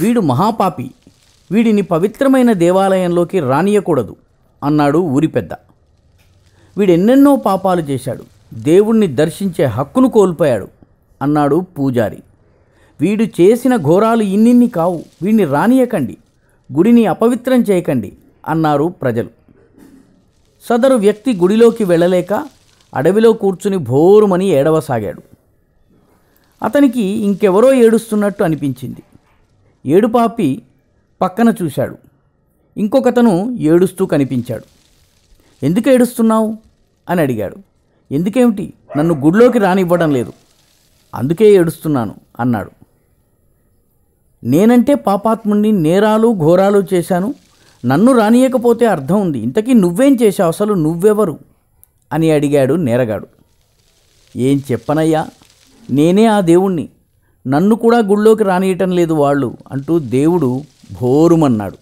వీడు మహాపాపి వీడిని పవిత్రమైన దేవాలయంలోకి రానియకూడదు అన్నాడు ఊరి పెద్ద వీడెన్నెన్నో పాపాలు చేశాడు దేవుణ్ణి దర్శించే హక్కును కోల్పోయాడు అన్నాడు పూజారి వీడు చేసిన ఘోరాలు ఇన్నిన్ని కావు వీడిని రానియకండి గుడిని అపవిత్రం చేయకండి అన్నారు ప్రజలు సదరు వ్యక్తి గుడిలోకి వెళ్ళలేక అడవిలో కూర్చుని భోరుమని ఏడవసాగాడు అతనికి ఇంకెవరో ఏడుస్తున్నట్టు అనిపించింది ఏడుపాపి పక్కన చూశాడు ఇంకొకతను ఏడుస్తూ కనిపించాడు ఎందుకు ఏడుస్తున్నావు అని అడిగాడు ఎందుకేమిటి నన్ను గుడిలోకి రానివ్వడం లేదు అందుకే ఏడుస్తున్నాను అన్నాడు నేనంటే పాపాత్ముణ్ణి నేరాలు ఘోరాలు చేశాను నన్ను రానియకపోతే అర్థం ఉంది ఇంతకీ నువ్వేం చేశావు అసలు నువ్వెవరు అని అడిగాడు నేరగాడు ఏం చెప్పనయ్యా నేనే ఆ దేవుణ్ణి నన్ను కూడా గుళ్ళోకి రానియటం లేదు వాళ్ళు అంటూ దేవుడు భోరుమన్నాడు